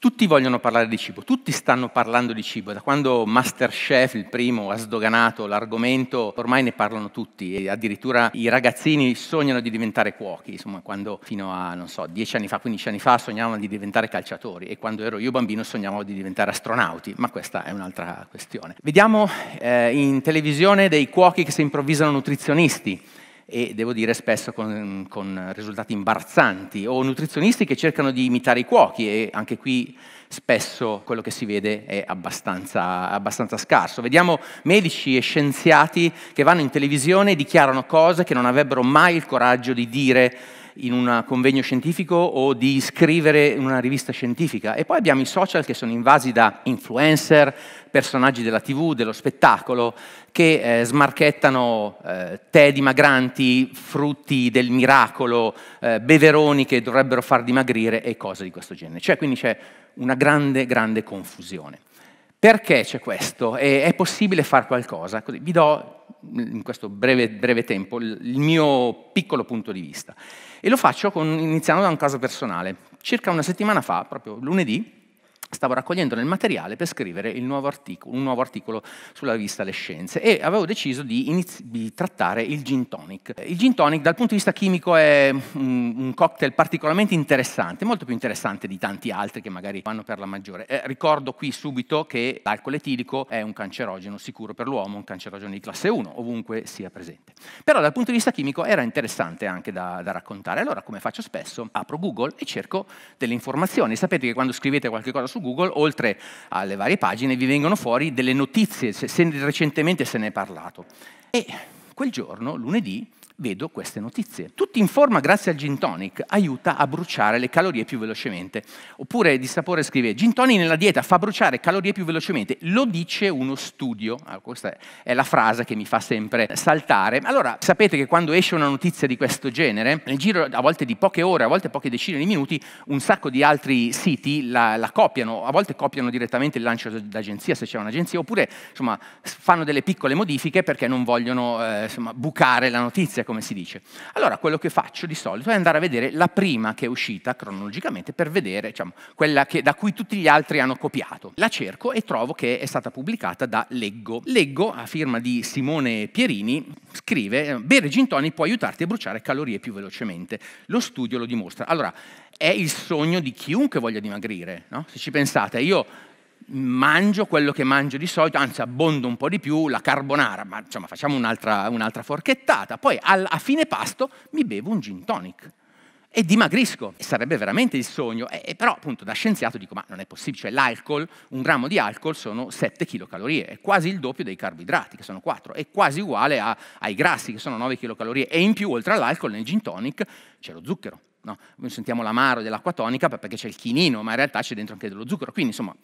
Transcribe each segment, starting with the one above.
Tutti vogliono parlare di cibo, tutti stanno parlando di cibo, da quando Masterchef, il primo, ha sdoganato l'argomento, ormai ne parlano tutti e addirittura i ragazzini sognano di diventare cuochi, insomma quando fino a, non so, 10 anni fa, 15 anni fa sognavano di diventare calciatori e quando ero io bambino sognavo di diventare astronauti, ma questa è un'altra questione. Vediamo eh, in televisione dei cuochi che si improvvisano nutrizionisti e devo dire spesso con, con risultati imbarazzanti, o nutrizionisti che cercano di imitare i cuochi e anche qui spesso quello che si vede è abbastanza, abbastanza scarso. Vediamo medici e scienziati che vanno in televisione e dichiarano cose che non avrebbero mai il coraggio di dire in un convegno scientifico o di scrivere in una rivista scientifica. E poi abbiamo i social che sono invasi da influencer, personaggi della TV, dello spettacolo, che eh, smarchettano eh, tè dimagranti, frutti del miracolo, eh, beveroni che dovrebbero far dimagrire e cose di questo genere. Cioè, quindi c'è una grande, grande confusione. Perché c'è questo? E è possibile fare qualcosa? Vi do in questo breve, breve tempo il mio piccolo punto di vista. E lo faccio con, iniziando da un caso personale. Circa una settimana fa, proprio lunedì, stavo raccogliendo nel materiale per scrivere nuovo articolo, un nuovo articolo sulla rivista Le Scienze e avevo deciso di, di, trattare il gin tonic. Il gin tonic dal punto di vista chimico è un, un, cocktail particolarmente interessante, molto più interessante di tanti altri che magari vanno per la maggiore. Eh, ricordo qui subito che l'alcol etilico è un cancerogeno sicuro per l'uomo, un cancerogeno di classe 1, ovunque sia presente. Però dal punto di vista chimico era interessante anche da, da raccontare. Allora, come faccio spesso, apro Google e cerco delle informazioni. Sapete che quando scrivete qualcosa su Google, oltre alle varie pagine, vi vengono fuori delle notizie, se, se recentemente se ne è parlato. E quel giorno, lunedì, vedo queste notizie. Tutti in forma grazie al gin tonic, aiuta a bruciare le calorie più velocemente. Oppure di sapore scrive, gin tonic nella dieta fa bruciare calorie più velocemente, lo dice uno studio. Allora, ah, questa è la frase che mi fa sempre saltare. Allora, sapete che quando esce una notizia di questo genere, nel giro a volte di poche ore, a volte poche decine di minuti, un sacco di altri siti la, la copiano, a volte copiano direttamente il lancio d'agenzia, se c'è un'agenzia, oppure insomma, fanno delle piccole modifiche perché non vogliono eh, insomma, bucare la notizia, come si dice. Allora quello che faccio di solito è andare a vedere la prima che è uscita cronologicamente per vedere diciamo, quella che, da cui tutti gli altri hanno copiato. La cerco e trovo che è stata pubblicata da Leggo. Leggo, a firma di Simone Pierini, scrive eh, «Bere gin tonic può aiutarti a bruciare calorie più velocemente. Lo studio lo dimostra». Allora, è il sogno di chiunque voglia dimagrire, no? Se ci pensate, io mangio quello che mangio di solito, anzi abbondo un po' di più, la carbonara, ma insomma facciamo un'altra, un forchettata, poi al, a fine pasto mi bevo un gin tonic e dimagrisco, e sarebbe veramente il sogno, e, e, però appunto da scienziato dico ma non è possibile, cioè l'alcol, un grammo di alcol sono 7 kcal, è quasi il doppio dei carboidrati che sono 4, è quasi uguale a, ai grassi che sono 9 kcal e in più oltre all'alcol nel gin tonic c'è lo zucchero no? noi sentiamo l'amaro dell'acqua tonica perché c'è il chinino, ma in realtà c'è dentro anche dello zucchero. Quindi, insomma,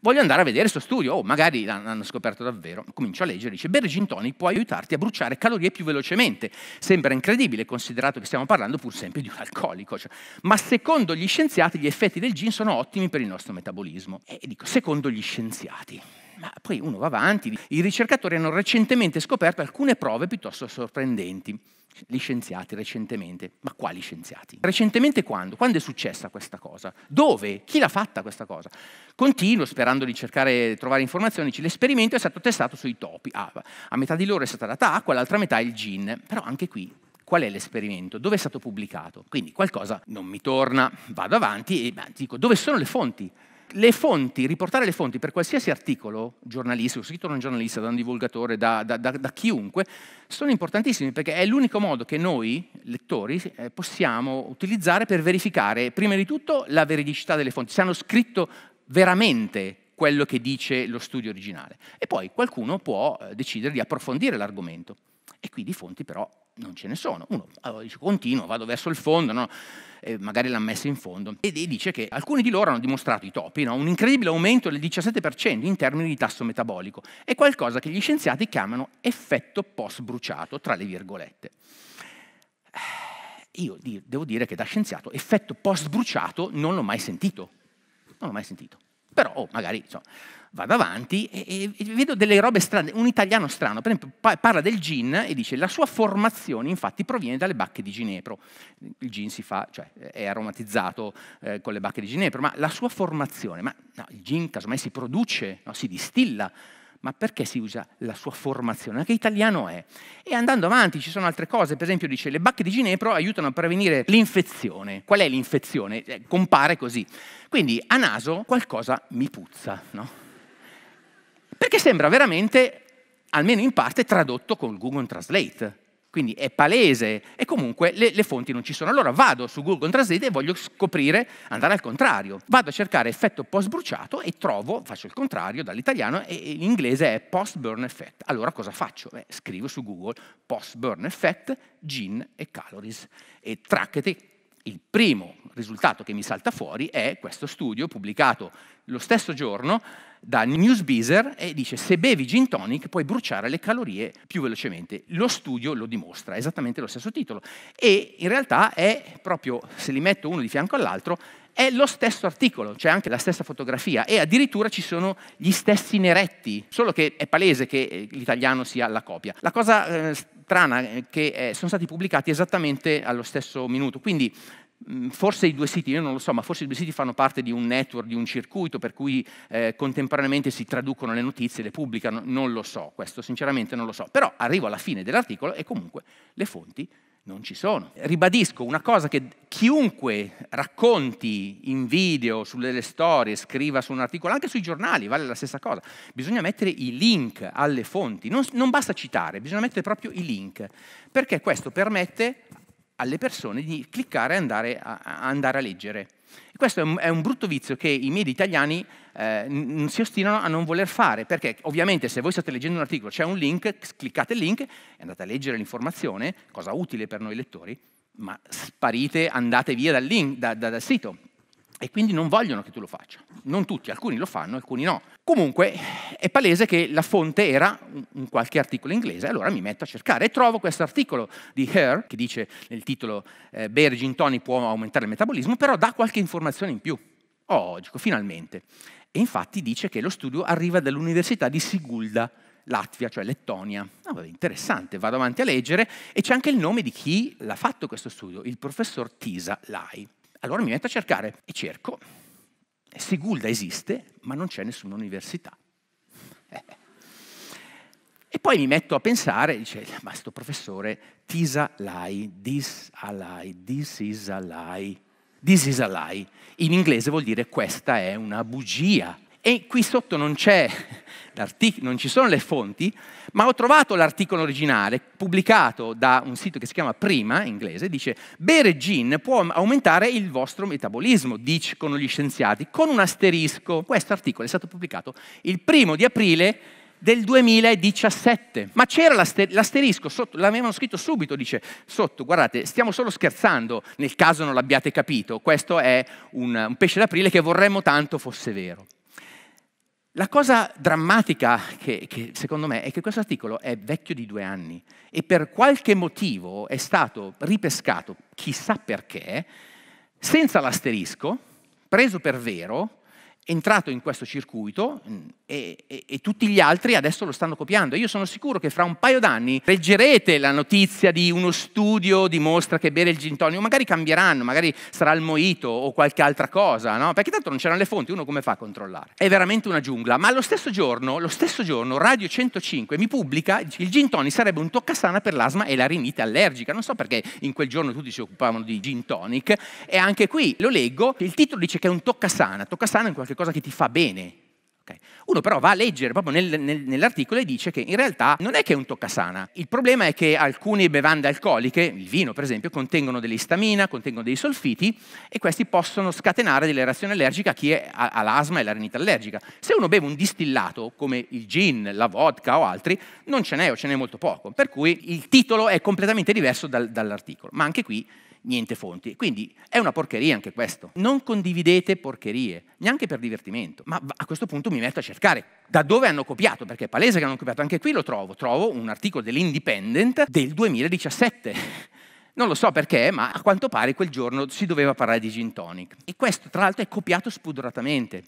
voglio andare a vedere questo studio, o oh, magari l'hanno scoperto davvero. Comincio a leggere, dice, bere gin tonic può aiutarti a bruciare calorie più velocemente. Sembra incredibile, considerato che stiamo parlando pur sempre di un alcolico. Cioè. Ma secondo gli scienziati gli effetti del gin sono ottimi per il nostro metabolismo. E dico, secondo gli scienziati ma poi uno va avanti. I ricercatori hanno recentemente scoperto alcune prove piuttosto sorprendenti. Gli scienziati recentemente. Ma quali scienziati? Recentemente quando? Quando è successa questa cosa? Dove? Chi l'ha fatta questa cosa? Continuo, sperando di cercare di trovare informazioni, dice, l'esperimento è stato testato sui topi. Ah, a metà di loro è stata data acqua, l'altra metà il gin. Però anche qui qual è l'esperimento, dove è stato pubblicato. Quindi qualcosa non mi torna, vado avanti e dico dove sono le fonti le fonti, riportare le fonti per qualsiasi articolo giornalistico, scritto da un giornalista, da un divulgatore, da, da, da, da chiunque, sono importantissimi perché è l'unico modo che noi, lettori, eh, possiamo utilizzare per verificare, prima di tutto, la veridicità delle fonti, se hanno scritto veramente quello che dice lo studio originale. E poi qualcuno può eh, decidere di approfondire l'argomento. E quindi fonti però non ce ne sono. Uno allora dice continuo, vado verso il fondo, no? eh, magari l'ha messa in fondo. E dice che alcuni di loro hanno dimostrato i topi no? un incredibile aumento del 17% in termini di tasso metabolico. È qualcosa che gli scienziati chiamano effetto post-bruciato, tra le virgolette. Io devo dire che da scienziato effetto post-bruciato non l'ho mai sentito. Non l'ho mai sentito. Però oh, magari insomma, vado avanti e, e, vedo delle robe strane. Un italiano strano, per esempio, parla del gin e dice la sua formazione infatti proviene dalle bacche di ginepro. Il gin si fa, cioè è aromatizzato eh, con le bacche di ginepro, ma la sua formazione, ma no, il gin casomai si produce, no, si distilla, ma perché si usa la sua formazione? Che italiano è? E andando avanti ci sono altre cose, per esempio dice le bacche di ginepro aiutano a prevenire l'infezione. Qual è l'infezione? Eh, compare così. Quindi a naso qualcosa mi puzza, no? Perché sembra veramente, almeno in parte, tradotto con Google Translate. Quindi è palese e comunque le, le, fonti non ci sono. Allora vado su Google Translate e voglio scoprire, andare al contrario. Vado a cercare effetto post bruciato e trovo, faccio il contrario dall'italiano e in inglese è post burn effect. Allora cosa faccio? Beh, scrivo su Google post burn effect, gin e calories e tracchetti il primo risultato che mi salta fuori è questo studio pubblicato lo stesso giorno da Newsbeezer e dice se bevi gin tonic puoi bruciare le calorie più velocemente. Lo studio lo dimostra, esattamente lo stesso titolo. E in realtà è proprio, se li metto uno di fianco all'altro, è lo stesso articolo, c'è anche la stessa fotografia e addirittura ci sono gli stessi neretti, solo che è palese che eh, l'italiano sia la copia. La cosa eh, strana è che eh, sono stati pubblicati esattamente allo stesso minuto, quindi mm, forse i due siti, io non lo so, ma forse i due siti fanno parte di un network, di un circuito per cui eh, contemporaneamente si traducono le notizie, le pubblicano, non lo so, questo sinceramente non lo so, però arrivo alla fine dell'articolo e comunque le fonti non ci sono. Ribadisco una cosa che chiunque racconti in video, sulle storie, scriva su un articolo, anche sui giornali vale la stessa cosa. Bisogna mettere i link alle fonti, non, non basta citare, bisogna mettere proprio i link, perché questo permette alle persone di cliccare e andare a, a, andare a leggere. E questo è un, è un brutto vizio che i media italiani eh, si ostinano a non voler fare, perché ovviamente se voi state leggendo un articolo c'è un link, cliccate il link e andate a leggere l'informazione, cosa utile per noi lettori, ma sparite, andate via dal, link, da, da, dal sito, e quindi non vogliono che tu lo faccia. Non tutti, alcuni lo fanno, alcuni no. Comunque è palese che la fonte era un qualche articolo inglese, allora mi metto a cercare e trovo questo articolo di Her che dice nel titolo eh, Bere gin può aumentare il metabolismo, però dà qualche informazione in più. Oh, dico, finalmente. E infatti dice che lo studio arriva dall'Università di Sigulda, Latvia, cioè Lettonia. Ah, vabbè, interessante, vado avanti a leggere e c'è anche il nome di chi l'ha fatto questo studio, il professor Tisa Lai. Allora mi metto a cercare e cerco. Eh, Sigulda esiste, ma non c'è nessuna università. Eh. E poi mi metto a pensare, dice, ma sto professore Tisa Lai, this a lie, this is a lie. This is a lie. In inglese vuol dire questa è una bugia. E qui sotto non, non ci sono le fonti, ma ho trovato l'articolo originale pubblicato da un sito che si chiama Prima, in inglese, dice bere gin può aumentare il vostro metabolismo, dicono gli scienziati, con un asterisco. Questo articolo è stato pubblicato il primo di aprile del 2017. Ma c'era l'aster- l'asterisco, sotto, l'avevano scritto subito, dice sotto, guardate, stiamo solo scherzando nel caso non l'abbiate capito, questo è un, un pesce d'aprile che vorremmo tanto fosse vero. La cosa drammatica che, che, secondo me è che questo articolo è vecchio di due anni e per qualche motivo è stato ripescato, chissà perché, senza l'asterisco, preso per vero, entrato in questo circuito, e, e, e, tutti gli altri adesso lo stanno copiando. Io sono sicuro che fra un paio d'anni leggerete la notizia di uno studio dimostra che bere il gin tonic, magari cambieranno, magari sarà il moito o qualche altra cosa, no? Perché tanto non c'erano le fonti, uno come fa a controllare? È veramente una giungla. Ma lo stesso giorno, lo stesso giorno Radio 105 mi pubblica che il gin tonic sarebbe un toccasana per l'asma e la rinite allergica. Non so perché in quel giorno tutti si occupavano di gin tonic e anche qui lo leggo, il titolo dice che è un toccasana, toccasana è qualcosa che ti fa bene, uno però va a leggere proprio nel, nel, nell'articolo e dice che in realtà non è che è un toccasana. Il problema è che alcune bevande alcoliche, il vino per esempio, contengono dell'istamina, contengono dei solfiti e questi possono scatenare delle reazioni allergiche a chi ha, l'asma e la renita allergica. Se uno beve un distillato come il gin, la vodka o altri, non ce n'è o ce n'è molto poco. Per cui il titolo è completamente diverso dal, dall'articolo. Ma anche qui niente fonti. Quindi è una porcheria anche questo. Non condividete porcherie, neanche per divertimento. Ma a questo punto mi metto a cercare da dove hanno copiato, perché è palese che hanno copiato. Anche qui lo trovo, trovo un articolo dell'Independent del 2017. Non lo so perché, ma a quanto pare quel giorno si doveva parlare di gin tonic. E questo, tra l'altro, è copiato spudoratamente.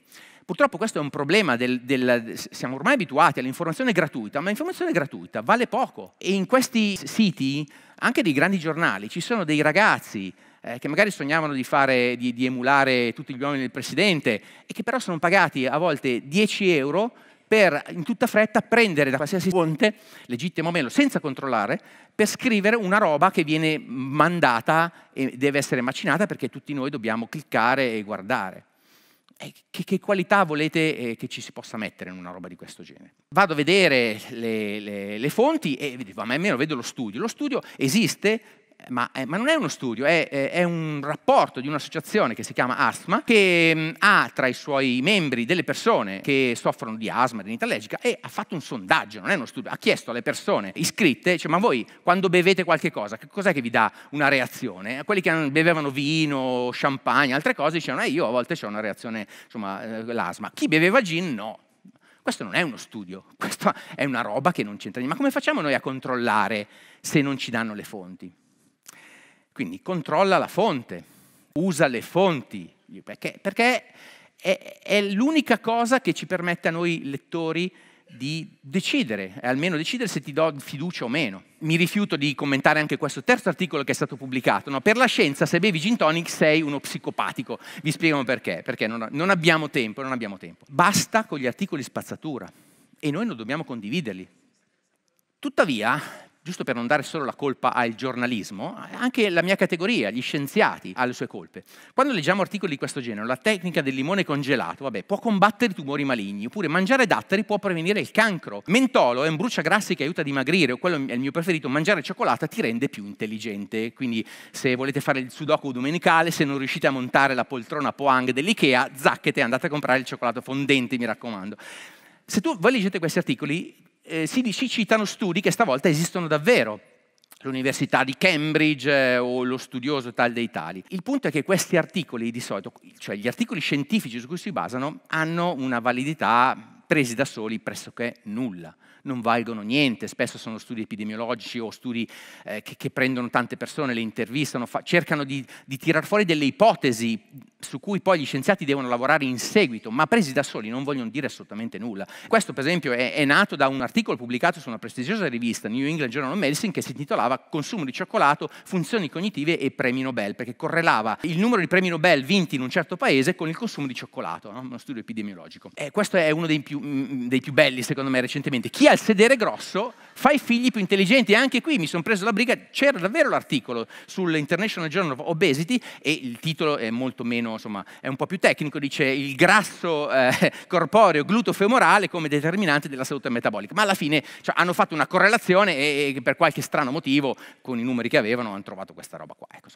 Purtroppo questo è un problema, del, del, siamo ormai abituati all'informazione gratuita, ma l'informazione gratuita vale poco. E in questi siti anche dei grandi giornali, ci sono dei ragazzi eh, che magari sognavano di, fare, di, di emulare tutti gli uomini del presidente e che però sono pagati a volte 10 euro per in tutta fretta prendere da qualsiasi fonte, legittimo o meno, senza controllare, per scrivere una roba che viene mandata e deve essere macinata perché tutti noi dobbiamo cliccare e guardare. Eh, che, che, qualità volete eh, che ci si possa mettere in una roba di questo genere? Vado a vedere le, le, le fonti e dico, ma almeno vedo lo studio. Lo studio esiste ma, eh, ma non è uno studio, è, è, un rapporto di un'associazione che si chiama Asthma, che mm, ha tra i suoi membri delle persone che soffrono di asma, di allergica, e ha fatto un sondaggio, non è uno studio, ha chiesto alle persone iscritte, dice, ma voi quando bevete qualche cosa, che cos'è che vi dà una reazione? Quelli che bevevano vino, champagne, altre cose, dicevano, eh, io a volte ho una reazione, insomma, eh, l'asma. Chi beveva gin, no. Questo non è uno studio, questa è una roba che non c'entra niente. Ma come facciamo noi a controllare se non ci danno le fonti? Quindi controlla la fonte, usa le fonti, perché, perché è, è l'unica cosa che ci permette a noi lettori di decidere, almeno decidere se ti do fiducia o meno. Mi rifiuto di commentare anche questo terzo articolo che è stato pubblicato. No? per la scienza, se bevi gin tonic sei uno psicopatico. Vi spiegano perché, perché non, non abbiamo tempo, non abbiamo tempo. Basta con gli articoli spazzatura e noi non dobbiamo condividerli. Tuttavia, giusto per non dare solo la colpa al giornalismo, anche la mia categoria, gli scienziati, ha le sue colpe. Quando leggiamo articoli di questo genere, la tecnica del limone congelato, vabbè, può combattere i tumori maligni, oppure mangiare datteri può prevenire il cancro. Mentolo è un bruciagrassi che aiuta a dimagrire, o quello è il mio preferito, mangiare cioccolata ti rende più intelligente. Quindi se volete fare il sudoku domenicale, se non riuscite a montare la poltrona Poang dell'Ikea, zacchete, andate a comprare il cioccolato fondente, mi raccomando. Se tu voi leggete questi articoli, eh, si dice, citano studi che stavolta esistono davvero, l'Università di Cambridge eh, o lo studioso tal dei tali. Il punto è che questi articoli di solito, cioè gli articoli scientifici su cui si basano, hanno una validità presi da soli pressoché nulla non valgono niente, spesso sono studi epidemiologici o studi eh, che, che, prendono tante persone, le intervistano, fa, cercano di, di tirar fuori delle ipotesi su cui poi gli scienziati devono lavorare in seguito, ma presi da soli non vogliono dire assolutamente nulla. Questo per esempio è, è nato da un articolo pubblicato su una prestigiosa rivista, New England Journal of Medicine, che si intitolava Consumo di cioccolato, funzioni cognitive e premi Nobel, perché correlava il numero di premi Nobel vinti in un certo paese con il consumo di cioccolato, no? uno studio epidemiologico. E eh, questo è uno dei più, mh, mm, dei più belli secondo me recentemente. Chi ha al sedere grosso fa i figli più intelligenti. E anche qui mi sono preso la briga, c'era davvero l'articolo sull'International Journal of Obesity e il titolo è molto meno, insomma, è un po' più tecnico, dice il grasso eh, corporeo glutofemorale come determinante della salute metabolica. Ma alla fine cioè, hanno fatto una correlazione e, e, per qualche strano motivo, con i numeri che avevano, hanno trovato questa roba qua. Ecco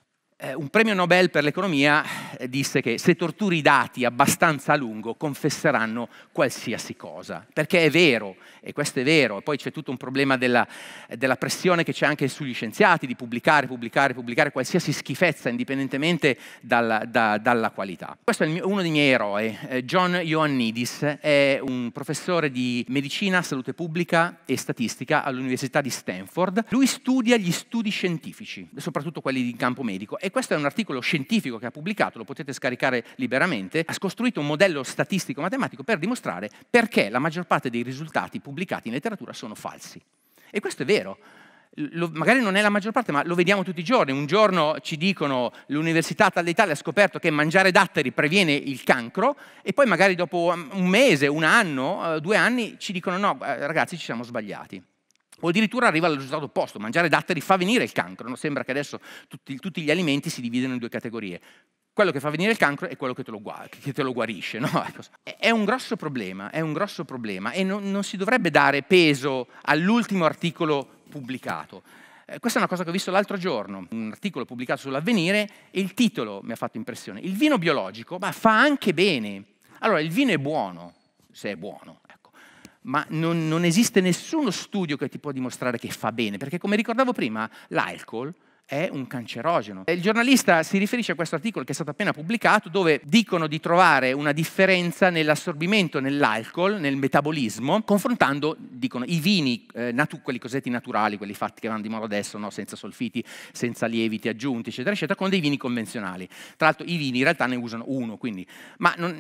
eh, un premio Nobel per l'economia eh, disse che se torturi i dati abbastanza a lungo confesseranno qualsiasi cosa, perché è vero, e questo è vero, e poi c'è tutto un problema della, della pressione che c'è anche sugli scienziati di pubblicare, pubblicare, pubblicare qualsiasi schifezza indipendentemente dalla, da, dalla qualità. Questo è mio, uno dei miei eroi, eh, John Ioannidis, è un professore di medicina, salute pubblica e statistica all'Università di Stanford. Lui studia gli studi scientifici, soprattutto quelli in campo medico, e questo è un articolo scientifico che ha pubblicato, lo potete scaricare liberamente, ha scostruito un modello statistico matematico per dimostrare perché la maggior parte dei risultati pubblicati in letteratura sono falsi. E questo è vero. Lo, magari non è la maggior parte, ma lo vediamo tutti i giorni. Un giorno ci dicono l'Università d'Italia ha scoperto che mangiare datteri previene il cancro e poi magari dopo um, un mese, un anno, eh, due anni ci dicono no, eh, ragazzi ci siamo sbagliati. O addirittura arriva al risultato opposto, mangiare datteri fa venire il cancro, non sembra che adesso tutti, tutti gli alimenti si dividano in due categorie, quello che fa venire il cancro è quello che te lo, che te lo guarisce. No? Ecco, è un grosso problema, è un grosso problema e non, non si dovrebbe dare peso all'ultimo articolo pubblicato. Eh, questa è una cosa che ho visto l'altro giorno, un articolo pubblicato sull'avvenire e il titolo mi ha fatto impressione. Il vino biologico ma fa anche bene. Allora, il vino è buono, se è buono ma non, non esiste nessuno studio che ti può dimostrare che fa bene, perché come ricordavo prima, l'alcol è un cancerogeno. Il giornalista si riferisce a questo articolo che è stato appena pubblicato dove dicono di trovare una differenza nell'assorbimento nell'alcol, nel metabolismo, confrontando, dicono, i vini, eh, natu- quelli cosiddetti naturali, quelli fatti che vanno di moda adesso, no? senza solfiti, senza lieviti aggiunti, eccetera, eccetera, con dei vini convenzionali. Tra l'altro i vini in realtà ne usano uno, quindi... Ma non,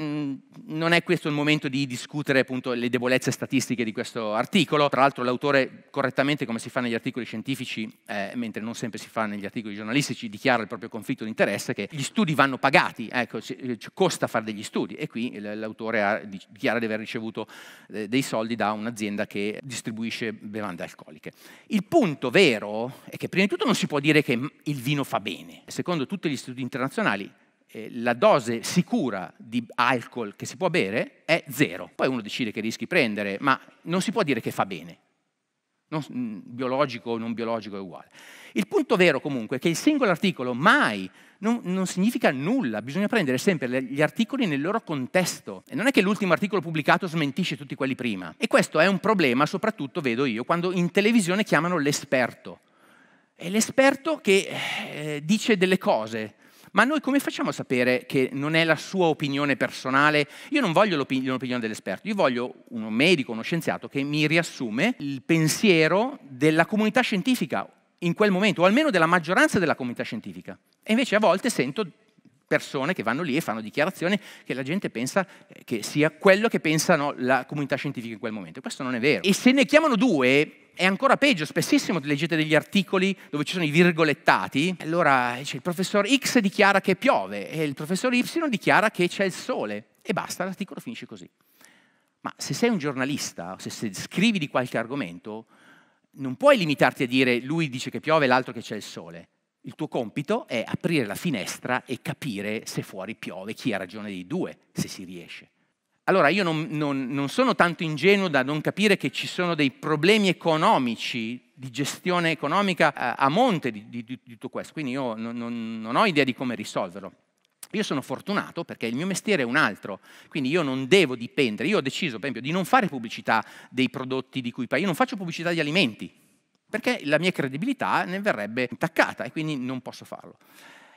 mm, non è questo il momento di discutere appunto le debolezze statistiche di questo articolo. Tra l'altro l'autore correttamente, come si fa negli articoli scientifici, eh, mentre non sempre si fa negli negli articoli giornalistici dichiara il proprio conflitto di interesse, che gli studi vanno pagati, ecco, eh, costa fare degli studi e qui l'autore dichiara di aver ricevuto eh, dei soldi da un'azienda che distribuisce bevande alcoliche. Il punto vero è che prima di tutto non si può dire che il vino fa bene. Secondo tutti gli studi internazionali eh, la dose sicura di alcol che si può bere è zero. Poi uno decide che rischi prendere, ma non si può dire che fa bene non, mm, biologico o non biologico è uguale. Il punto vero comunque è che il singolo articolo mai non, non, significa nulla, bisogna prendere sempre gli articoli nel loro contesto. E non è che l'ultimo articolo pubblicato smentisce tutti quelli prima. E questo è un problema, soprattutto vedo io, quando in televisione chiamano l'esperto. È l'esperto che eh, dice delle cose, ma noi come facciamo a sapere che non è la sua opinione personale? Io non voglio l'opinione dell'esperto, io voglio un medico, uno scienziato che mi riassume il pensiero della comunità scientifica in quel momento, o almeno della maggioranza della comunità scientifica. E invece a volte sento persone che vanno lì e fanno dichiarazioni che la gente pensa eh, che sia quello che pensano la comunità scientifica in quel momento. Questo non è vero. E se ne chiamano due, è ancora peggio, spessissimo leggete degli articoli dove ci sono i virgolettati, allora dice, il professor X dichiara che piove e il professor Y dichiara che c'è il sole e basta, l'articolo finisce così. Ma se sei un giornalista, se, se scrivi di qualche argomento, non puoi limitarti a dire lui dice che piove e l'altro che c'è il sole. Il tuo compito è aprire la finestra e capire se fuori piove, chi ha ragione dei due, se si riesce. Allora io non, non, non sono tanto ingenuo da non capire che ci sono dei problemi economici di gestione economica a, eh, a monte di, di, di, tutto questo, quindi io non, non, non, ho idea di come risolverlo. Io sono fortunato perché il mio mestiere è un altro, quindi io non devo dipendere. Io ho deciso, per esempio, di non fare pubblicità dei prodotti di cui parlo. Io non faccio pubblicità di alimenti, perché la mia credibilità ne verrebbe intaccata e quindi non posso farlo.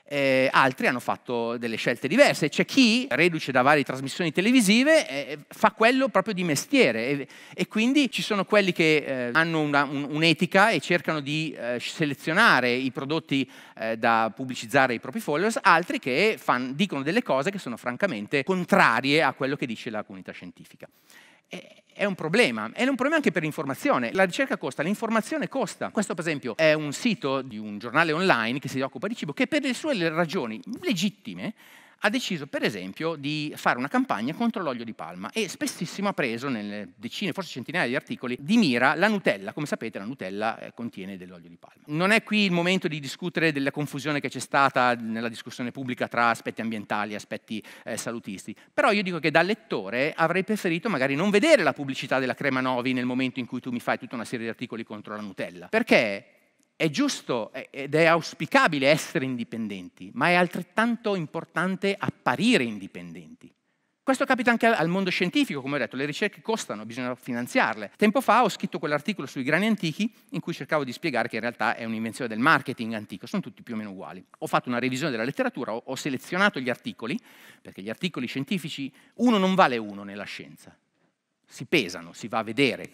Eh, altri hanno fatto delle scelte diverse. C'è chi, reduce da varie trasmissioni televisive, eh, fa quello proprio di mestiere e, e quindi ci sono quelli che eh, hanno un'etica un, un e cercano di eh, selezionare i prodotti eh, da pubblicizzare ai propri followers, altri che fan, dicono delle cose che sono francamente contrarie a quello che dice la comunità scientifica è un problema, è un problema anche per l'informazione. La ricerca costa, l'informazione costa. Questo per esempio è un sito di un giornale online che si occupa di cibo che per le sue ragioni legittime ha deciso per esempio di fare una campagna contro l'olio di palma e spessissimo ha preso nelle decine, forse centinaia di articoli di mira la Nutella. Come sapete la Nutella eh, contiene dell'olio di palma. Non è qui il momento di discutere della confusione che c'è stata nella discussione pubblica tra aspetti ambientali e aspetti eh, salutisti, però io dico che da lettore avrei preferito magari non vedere la pubblicità della crema Novi nel momento in cui tu mi fai tutta una serie di articoli contro la Nutella, perché è giusto ed è auspicabile essere indipendenti, ma è altrettanto importante apparire indipendenti. Questo capita anche al mondo scientifico, come ho detto, le ricerche costano, bisogna finanziarle. Tempo fa ho scritto quell'articolo sui grani antichi in cui cercavo di spiegare che in realtà è un'invenzione del marketing antico, sono tutti più o meno uguali. Ho fatto una revisione della letteratura, ho, selezionato gli articoli, perché gli articoli scientifici uno non vale uno nella scienza, si pesano, si va a vedere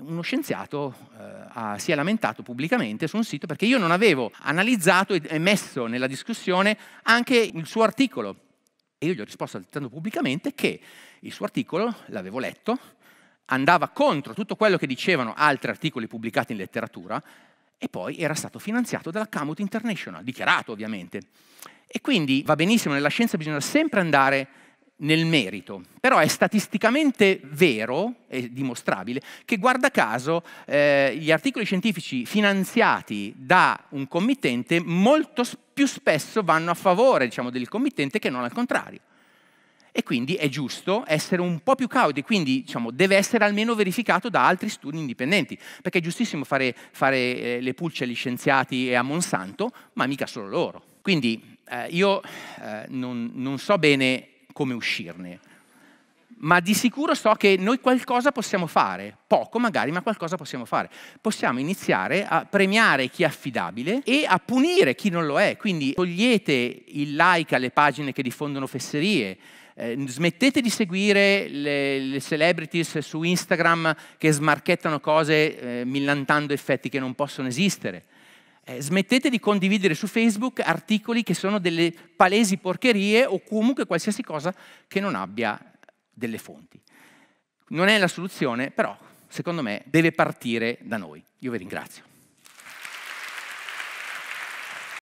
uno scienziato eh, ha, si è lamentato pubblicamente su un sito perché io non avevo analizzato e messo nella discussione anche il suo articolo. E io gli ho risposto altrettanto pubblicamente che il suo articolo, l'avevo letto, andava contro tutto quello che dicevano altri articoli pubblicati in letteratura e poi era stato finanziato dalla Camut International, dichiarato ovviamente. E quindi va benissimo, nella scienza bisogna sempre andare nel merito, però è statisticamente vero e dimostrabile che guarda caso eh, gli articoli scientifici finanziati da un committente molto più spesso vanno a favore diciamo, del committente che non al contrario. E quindi è giusto essere un po' più cauti, quindi diciamo, deve essere almeno verificato da altri studi indipendenti, perché è giustissimo fare, fare eh, le pulce agli scienziati e a Monsanto, ma mica solo loro. Quindi eh, io eh, non, non so bene come uscirne. Ma di sicuro so che noi qualcosa possiamo fare, poco magari, ma qualcosa possiamo fare. Possiamo iniziare a premiare chi è affidabile e a punire chi non lo è. Quindi togliete il like alle pagine che diffondono fesserie, eh, smettete di seguire le, le, celebrities su Instagram che smarchettano cose eh, millantando effetti che non possono esistere eh, smettete di condividere su Facebook articoli che sono delle palesi porcherie o comunque qualsiasi cosa che non abbia eh, delle fonti. Non è la soluzione, però secondo me deve partire da noi. Io vi ringrazio.